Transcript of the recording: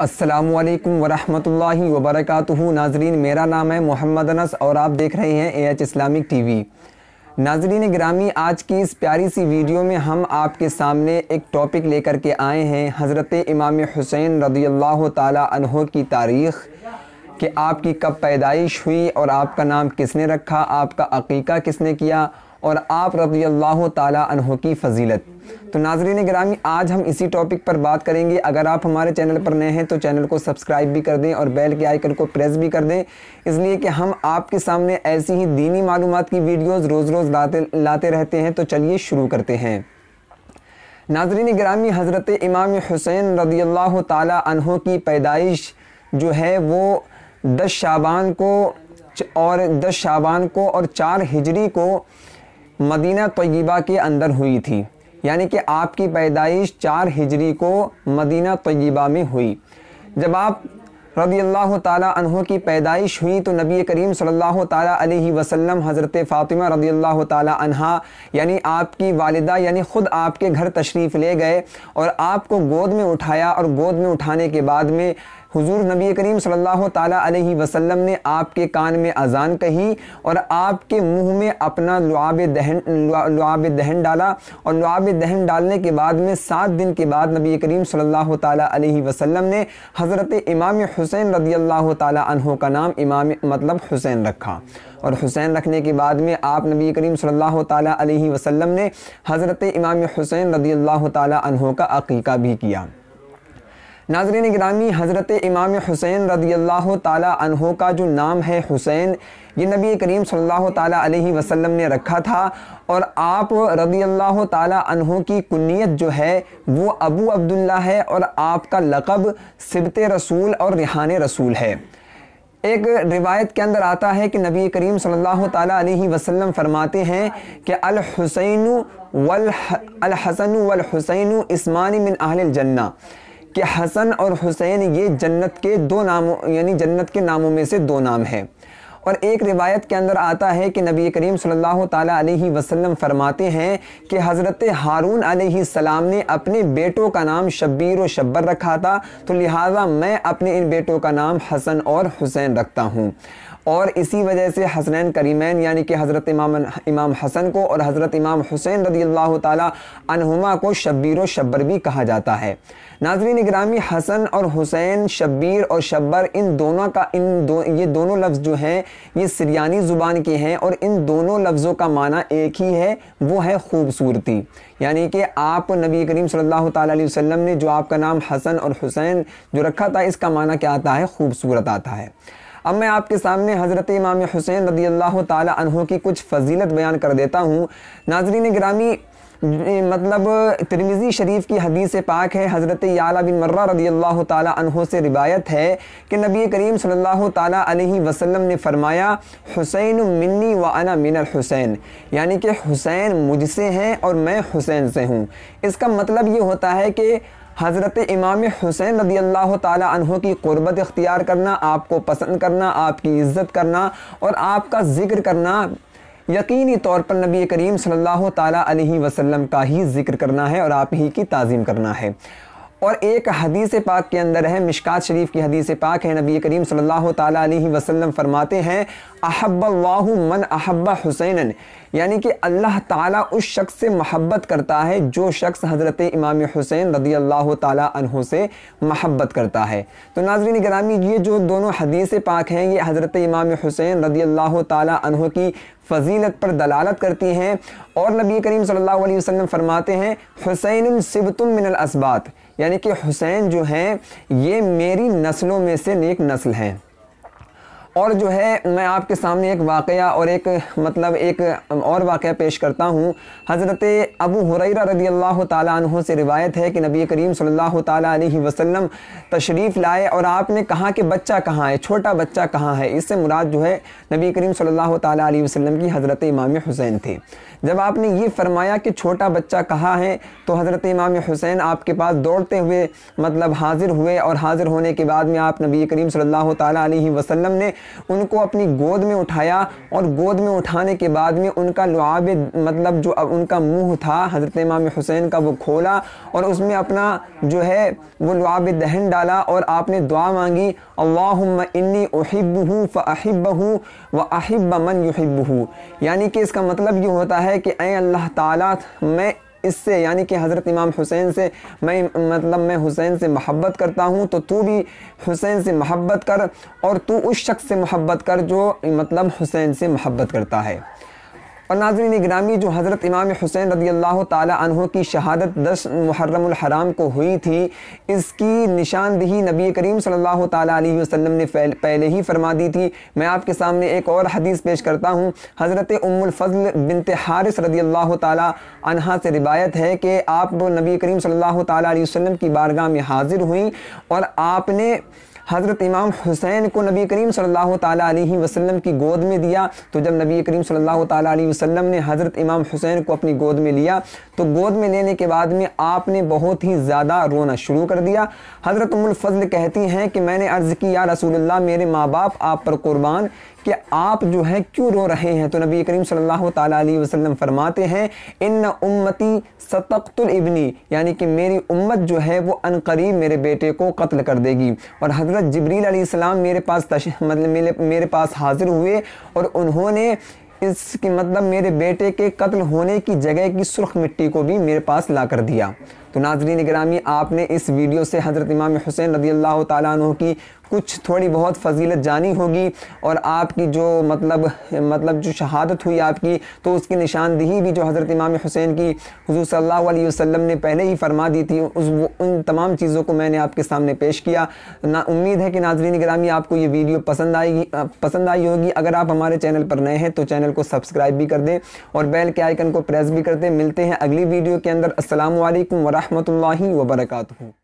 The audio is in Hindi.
असलकम वरहमल वबरक नाजरीन मेरा नाम है मोहम्मद अनस और आप देख रहे हैं A H Islamic T V नाजरीन ग्रामी आज की इस प्यारी सी वीडियो में हम आपके सामने एक टॉपिक लेकर के आए हैं हज़रत इमाम हुसैन रदी अल्लाह तहों की तारीख़ कि आपकी कब पैदाइश हुई और आपका नाम किसने रखा आपका अकीका किसने किया और आप रबी अल्लाह तहों की फजीलत तो नाजरीन ग्रामी आज हम इसी टॉपिक पर बात करेंगे अगर आप हमारे चैनल पर नए हैं तो चैनल को सब्सक्राइब भी कर दें और बेल के आइकन को प्रेस भी कर दें इसलिए कि हम आपके सामने ऐसी ही दीनी मालूम की वीडियोज़ रोज़ रोज़ लाते लाते रहते हैं तो चलिए शुरू करते हैं नाजरीन ग्रामी हज़रत इमाम हुसैन रदी अल्लाह तहों की पैदाइश जो है वो दस शाबान को और दस शाबान को और चार हिजरी को मदीना तयबा के अंदर हुई थी यानी कि आपकी पैदाइश चार हिजरी को मदीना तयबा में हुई जब आप रदी अल्लाह तहों की पैदाइश हुई तो नबी करीम सल्लल्लाहु अलैहि वसल्लम हज़रत फ़ातिमा रदी अल्लाह तहा यानी आपकी वालदा यानी ख़ुद आपके घर तशरीफ़ ले गए और आपको गोद में उठाया और गोद में उठाने के बाद में हुजूर नबी करीम सल्लल्लाहु ताला अलैहि वसल्लम ने आपके कान में अजान कही और आपके मुंह में अपना लुआब दहन लुआब दहन डाला और लुआब दहन डालने के बाद में सात दिन के बाद नबी करीम सल्लल्लाहु ताला अलैहि वसल्लम ने हज़रत इमाम हुसैन रदी अल्लाह तहों का नाम इमाम मतलब हुसैन रखा और हुसैन रखने के बाद में आप नबी करीम सल्लल्लाहु ताला अलैहि वसल्लम ने हज़रत इमाम हुसैन रदी अल्लाह तहों का अकीका भी किया नाजरीन ग्रामी हज़रत इमाम हुसैन रदी अल्लाह तहों का जो नाम है हुसैन ये नबी करीम सल्लल्लाहु अलैहि वसल्लम ने रखा था और आप रदी अल्लाह तहों की कुनीत जो है वो अबू अब्दुल्ला है और आपका लकब सिबत रसूल और रिहान रसूल है एक रिवायत के अंदर आता है कि नबी करीम सल्लल्लाहु अलैहि वसल्लम फरमाते हैं कि अल हुसैन वल अल हसन वल हुसैन इस्मानी मिन अहल जन्ना कि हसन और हुसैन ये जन्नत के दो नामों यानी जन्नत के नामों में से दो नाम हैं और एक रिवायत के अंदर आता है कि नबी करीम सल्लल्लाहु अलैहि वसल्लम फरमाते हैं कि हज़रत हारून सलाम ने अपने बेटों का नाम शब्बीर और शब्बर रखा था तो लिहाजा मैं अपने इन बेटों का नाम हसन और हुसैन रखता हूँ और इसी वजह से हसनैन करीमैन यानी कि हज़रत इमाम इमाम हसन को और हज़रत इमाम हुसैन रदी अल्लाह तुमा को शब्बीर शब्बर भी कहा जाता है नाजरी ग्रामी हसन और हुसैन शब्बीर और शब्बर इन दोनों का इन दो ये दोनों लफ्ज़ जो हैं ये सरियानी ज़ुबान के हैं और इन दोनों लफ्ज़ों का माना एक ही है वो है खूबसूरती यानी कि आप नबी करीम सल्लल्लाहु अलैहि वसल्लम ने जो आपका नाम हसन और हुसैन जो रखा था इसका माना क्या आता है खूबसूरत आता है अब मैं आपके सामने हज़रत इमाम हुसैन रदी अल्लाह तहों की कुछ फजीलत बयान कर देता हूँ नाजरीन ग्रामी मतलब तिरमिज़ी शरीफ की हदीस पाक है हज़रत याला बिन मर्रा रदी अल्लाह तहों से रिवायत है कि नबी करीम सल्लल्लाहु अलैहि वसल्लम ने फ़रमाया हुसैन मिन्नी व अना मिनल हुसैन यानी कि हुसैन मुझसे हैं और मैं हुसैन से हूँ इसका मतलब ये होता है कि हज़रत इमाम हुसैन रदी अल्लाह तहों की क़ुरबत इख्तियार करना आपको पसंद करना आपकी इज़्ज़त करना और आपका ज़िक्र करना यकीनी तौर पर नबी करीम सल्लल्लाहु सल्ला वसल्लम का ही ज़िक्र करना है और आप ही की ताज़ीम करना है और एक हदीस पाक के अंदर है मिशकात शरीफ की हदीस पाक है नबी करीम सल्लल्लाहु अलैहि वसल्लम फरमाते हैं वाहु मन अहब्बा हुसैनन यानी कि अल्लाह ताला उस शख्स से महब्बत करता है जो शख्स हज़रत इमाम हुसैन रदी अल्लाह तहों से महब्बत करता है तो नाजरीन ग्रामी ये जो दोनों हदीस पाक हैं ये हज़रत इमाम हुसैन रदी अल्लाह तहों की फजीलत पर दलालत करती हैं और नबी करीम सल्लल्लाहु अलैहि वसल्लम फरमाते हैं हुसैन सिबतुम मिनल असबात यानी कि हुसैन जो हैं ये मेरी नस्लों में से एक नस्ल हैं और जो है मैं आपके सामने एक वाक़ और एक मतलब एक और वाक़ पेश करता हूँ हज़रत अबू हुरैरा रदी अल्लाह तहों से रिवायत है कि नबी करीम सल्लल्लाहु अलैहि वसल्लम तशरीफ़ लाए और आपने कहा कि बच्चा कहाँ है छोटा बच्चा कहाँ है इससे मुराद जो है नबी करीम सल्लल्लाहु अलैहि वसल्लम की हज़रत इमाम हुसैन थे जब आपने ये फरमाया कि छोटा बच्चा कहाँ है तो हज़रत इमाम हुसैन आपके पास दौड़ते हुए मतलब हाज़िर हुए और हाज़िर होने के बाद में आप नबी करीम सल्ला तसल्म ने उनको अपनी गोद में उठाया और गोद में उठाने के बाद में उनका लुआब मतलब जो अब उनका मुंह था हज़रत इमाम हुसैन का वो खोला और उसमें अपना जो है वो लुआब दहन डाला और आपने दुआ मांगी अल्लाहुम्मा इन्नी उहिब्बहू फ़अहिब्बहू व अहिब मन हूँ यानी कि इसका मतलब ये होता है कि अल्लाह ताला मैं इससे यानी कि हज़रत इमाम हुसैन से मैं मतलब मैं हुसैन से महब्बत करता हूँ तो तू भी हुसैन से महब्बत कर और तू उस शख्स से महब्बत कर जो मतलब हुसैन से महब्बत करता है और नाजरीन ग्रामी जो हज़रत इमाम हुसैन रदी अल्लाह तहों की शहादत दस मुहर्रमराम को हुई थी इसकी निशानदही नबी करीम सल्लल्लाहु अलैहि ने पहले ही फरमा दी थी मैं आपके सामने एक और हदीस पेश करता हूँ हज़रत उमुलफ़ल बिनत हारिस रदी अल्लाह तहा से रिवायत है कि आप नबी करीम सल्ला अलैहि की बारगाह में हाज़िर हुई और आपने हज़रत इमाम हुसैन को नबी करीम सल्लल्लाहु अलैहि वसल्लम की गोद में दिया तो जब नबी करीम सल्लल्लाहु अलैहि वसल्लम ने हज़रत इमाम हुसैन को अपनी गोद में लिया तो गोद में लेने के बाद में आपने बहुत ही ज़्यादा रोना शुरू कर दिया हज़रत उमुलफ़ल कहती हैं कि मैंने अर्ज़ की या रसूलुल्लाह मेरे माँ बाप आप पर कुर्बान कि आप जो है क्यों रो रहे हैं तो नबी करीम सल्लल्लाहु अलैहि वसल्लम फरमाते हैं इन उम्मती सतकतुल यानी कि मेरी उम्मत जो है वो अनकरीब मेरे बेटे को कत्ल कर देगी और हज़रत जबरील मेरे पास तश मतलब मेरे पास हाज़िर हुए और उन्होंने इसके मतलब मेरे बेटे के कत्ल होने की जगह की सुर्ख मिट्टी को भी मेरे पास ला कर दिया तो नाजरीन ग्रामी आपने इस वीडियो से हज़रत इमाम हुसैन रदी अल्लाह तु की कुछ थोड़ी बहुत फजीलत जानी होगी और आपकी जो मतलब मतलब जो शहादत हुई आपकी तो उसकी निशानदेही भी जो हज़रत इमाम हुसैन की हजू सल वसम ने पहले ही फरमा दी थी उस वो उन तमाम चीज़ों को मैंने आपके सामने पेश किया ना उम्मीद है कि नाजरीन ग्रामी आपको ये वीडियो पसंद आएगी पसंद आई होगी अगर आप हमारे चैनल पर नए हैं तो चैनल को सब्सक्राइब भी कर दें और बेल के आइकन को प्रेस भी कर दें मिलते हैं अगली वीडियो के अंदर असलकम वरह वरहमतुल्लाहि वबरकातुहू